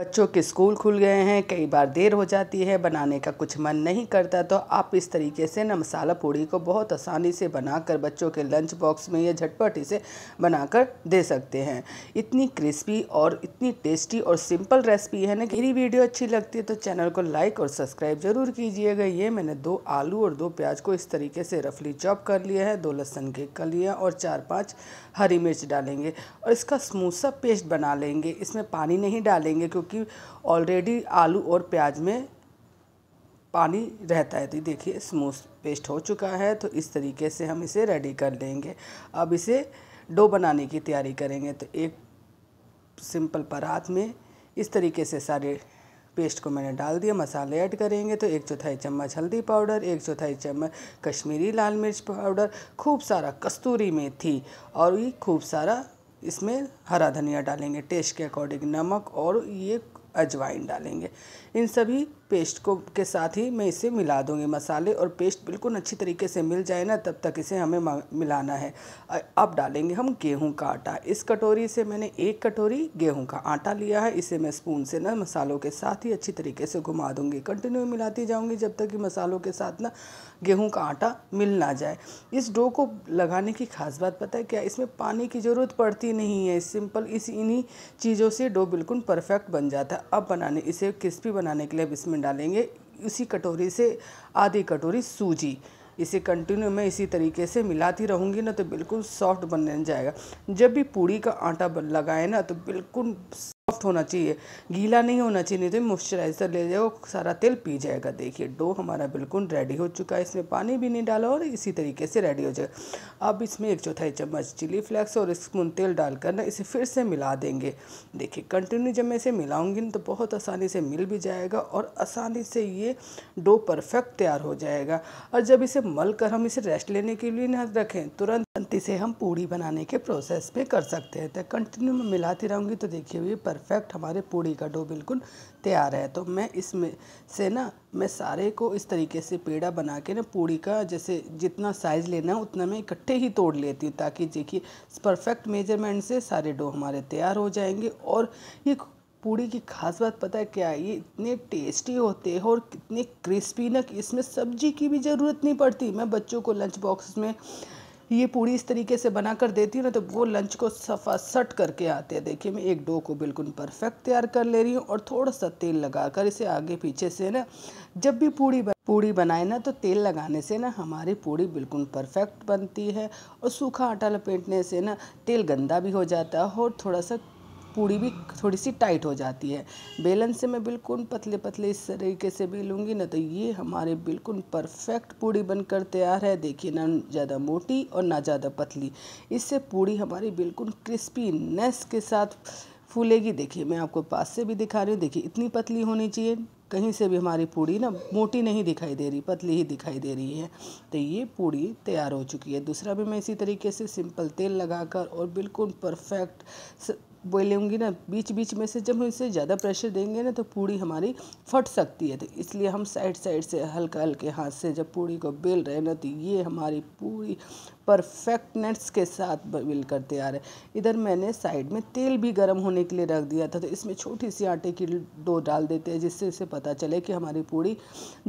बच्चों के स्कूल खुल गए हैं कई बार देर हो जाती है बनाने का कुछ मन नहीं करता तो आप इस तरीके से ना मसाला पूड़ी को बहुत आसानी से बनाकर बच्चों के लंच बॉक्स में या झटपट इसे बनाकर दे सकते हैं इतनी क्रिस्पी और इतनी टेस्टी और सिंपल रेसिपी है ना मेरी वीडियो अच्छी लगती है तो चैनल को लाइक और सब्सक्राइब ज़रूर कीजिएगा ये मैंने दो आलू और दो प्याज को इस तरीके से रफली चॉप कर लिया है दो लहसन के कलियाँ और चार पाँच हरी मिर्च डालेंगे और इसका स्मूथ सा पेस्ट बना लेंगे इसमें पानी नहीं डालेंगे क्योंकि क्योंकि ऑलरेडी आलू और प्याज में पानी रहता है तो देखिए स्मूथ पेस्ट हो चुका है तो इस तरीके से हम इसे रेडी कर लेंगे अब इसे डो बनाने की तैयारी करेंगे तो एक सिंपल परात में इस तरीके से सारे पेस्ट को मैंने डाल दिया मसाले ऐड करेंगे तो एक चौथाई चम्मच हल्दी पाउडर एक चौथाई चम्मच कश्मीरी लाल मिर्च पाउडर खूब सारा कस्तूरी मेथी और ये खूब सारा इसमें हरा धनिया डालेंगे टेस्ट के अकॉर्डिंग नमक और ये अजवाइन डालेंगे इन सभी पेस्ट को के साथ ही मैं इसे मिला दूंगी मसाले और पेस्ट बिल्कुल अच्छी तरीके से मिल जाए ना तब तक इसे हमें मिलाना है अब डालेंगे हम गेहूं का आटा इस कटोरी से मैंने एक कटोरी गेहूं का आटा लिया है इसे मैं स्पून से ना मसालों के साथ ही अच्छी तरीके से घुमा दूंगी कंटिन्यू मिलाती जाऊँगी जब तक कि मसालों के साथ ना गेहूँ का आटा मिल ना जाए इस डो को लगाने की खास बात पता है क्या इसमें पानी की ज़रूरत पड़ती नहीं है सिंपल इस इन्हीं चीज़ों से डो बिल्कुल परफेक्ट बन जाता है अब बनाने इसे क्रिस्पी बनाने के लिए अब इसमें डालेंगे उसी कटोरी से आधी कटोरी सूजी इसे कंटिन्यू मैं इसी तरीके से मिलाती रहूँगी ना तो बिल्कुल सॉफ्ट बनने जाएगा जब भी पूड़ी का आटा लगाए ना तो बिल्कुल सॉफ्ट होना चाहिए गीला नहीं होना चाहिए नहीं तो मॉइस्चराइज़र ले जाओ सारा तेल पी जाएगा देखिए डो हमारा बिल्कुल रेडी हो चुका है इसमें पानी भी नहीं डाला और इसी तरीके से रेडी हो जाएगा अब इसमें एक चौथाई चम्मच चिली फ्लेक्स और स्पून तेल डालकर ना इसे फिर से मिला देंगे देखिए कंटिन्यू जब मैं इसे मिलाऊंगी तो बहुत आसानी से मिल भी जाएगा और आसानी से ये डो परफेक्ट तैयार हो जाएगा और जब इसे मल कर हम इसे रेस्ट लेने के लिए ना रखें तुरंत इसे हम पूड़ी बनाने के प्रोसेस में कर सकते हैं तो कंटिन्यू मैं मिलाती रहूँगी तो देखिए ये परफेक्ट परफेक्ट हमारे पूड़ी का डो बिल्कुल तैयार है तो मैं इसमें से ना मैं सारे को इस तरीके से पेड़ा बना के ना पूड़ी का जैसे जितना साइज़ लेना है उतना मैं इकट्ठे ही तोड़ लेती हूँ ताकि देखिए परफेक्ट मेजरमेंट से सारे डो हमारे तैयार हो जाएंगे और ये पूड़ी की खास बात पता है क्या है ये इतने टेस्टी होते हैं और कितने क्रिस्पी ना इसमें सब्जी की भी ज़रूरत नहीं पड़ती मैं बच्चों को लंच बॉक्स में ये पूरी इस तरीके से बना कर देती हूँ ना तो वो लंच को सफा सट करके आते हैं देखिए मैं एक डो को बिल्कुल परफेक्ट तैयार कर ले रही हूँ और थोड़ा सा तेल लगा कर इसे आगे पीछे से ना जब भी पूड़ी बन... पूड़ी बनाए ना तो तेल लगाने से ना हमारी पूड़ी बिल्कुल परफेक्ट बनती है और सूखा आटा लपेटने से ना तेल गंदा भी हो जाता है और थोड़ा सा पूड़ी भी थोड़ी सी टाइट हो जाती है बेलन से मैं बिल्कुल पतले पतले इस तरीके से बेलूँगी ना तो ये हमारे बिल्कुल परफेक्ट पूड़ी बनकर तैयार है देखिए ना ज़्यादा मोटी और ना ज़्यादा पतली इससे पूड़ी हमारी बिल्कुल क्रिस्पीनेस के साथ फूलेगी देखिए मैं आपको पास से भी दिखा रही हूँ देखिए इतनी पतली होनी चाहिए कहीं से भी हमारी पूड़ी ना मोटी नहीं दिखाई दे रही पतली ही दिखाई दे रही है तो ये पूड़ी तैयार हो चुकी है दूसरा भी मैं इसी तरीके से सिंपल तेल लगाकर और बिल्कुल परफेक्ट बोलूँगी ना बीच बीच में से जब हम इसे ज़्यादा प्रेशर देंगे ना तो पूड़ी हमारी फट सकती है तो इसलिए हम साइड साइड से हल्का हल्के हाथ से जब पूड़ी को बेल रहे ना तो ये हमारी पूरी परफेक्टनेस के साथ बिल करते आ रहे इधर मैंने साइड में तेल भी गर्म होने के लिए रख दिया था तो इसमें छोटी सी आटे की डो डाल देते हैं जिससे इसे पता चले कि हमारी पूड़ी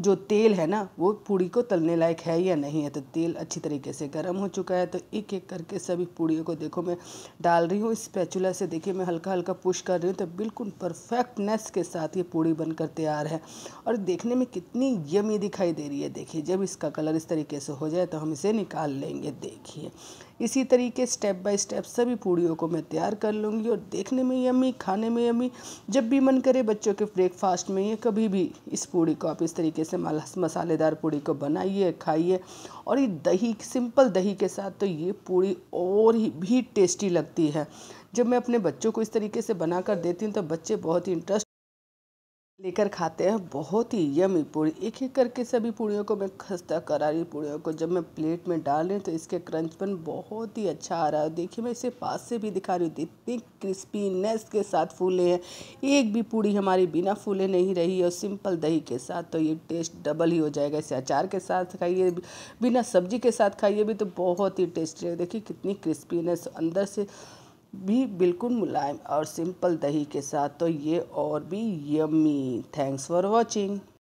जो तेल है ना वो पूड़ी को तलने लायक है या नहीं है तो तेल अच्छी तरीके से गर्म हो चुका है तो एक एक करके सभी पूड़ियों को देखो मैं डाल रही हूँ इस पैचुला से देखिए मैं हल्का हल्का पुश कर रही हूँ तो बिल्कुल परफेक्टनेस के साथ ये पूड़ी बनकर तैयार है और देखने में कितनी यमी दिखाई दे रही है देखिए जब इसका कलर इस तरीके से हो जाए तो हम इसे निकाल लेंगे देखिए इसी तरीके स्टेप बाय स्टेप सभी पूड़ियों को मैं तैयार कर लूँगी और देखने में यमी खाने में यमी जब भी मन करे बच्चों के ब्रेकफास्ट में या कभी भी इस पूड़ी को आप इस तरीके से मसालेदार पूड़ी को बनाइए खाइए और ये दही सिंपल दही के साथ तो ये पूड़ी और ही भी टेस्टी लगती है जब मैं अपने बच्चों को इस तरीके से बनाकर देती हूँ तो बच्चे बहुत ही इंटरेस्ट लेकर खाते हैं बहुत ही यमी पूड़ी एक एक करके सभी पूड़ियों को मैं खस्ता करारी पूड़ियों को जब मैं प्लेट में डाल रही हूँ तो इसके क्रंचपन बहुत ही अच्छा आ रहा है देखिए मैं इसे पास से भी दिखा रही हूँ इतनी क्रिस्पीनेस के साथ फूले हैं एक भी पूड़ी हमारी बिना फूले नहीं रही है और सिंपल दही के साथ तो ये टेस्ट डबल ही हो जाएगा इसे अचार के साथ खाइए बिना सब्जी के साथ खाइए भी तो बहुत ही टेस्टी है देखिए कितनी क्रिस्पीनेस अंदर से भी बिल्कुल मुलायम और सिंपल दही के साथ तो ये और भी यम्मी थैंक्स फॉर वॉचिंग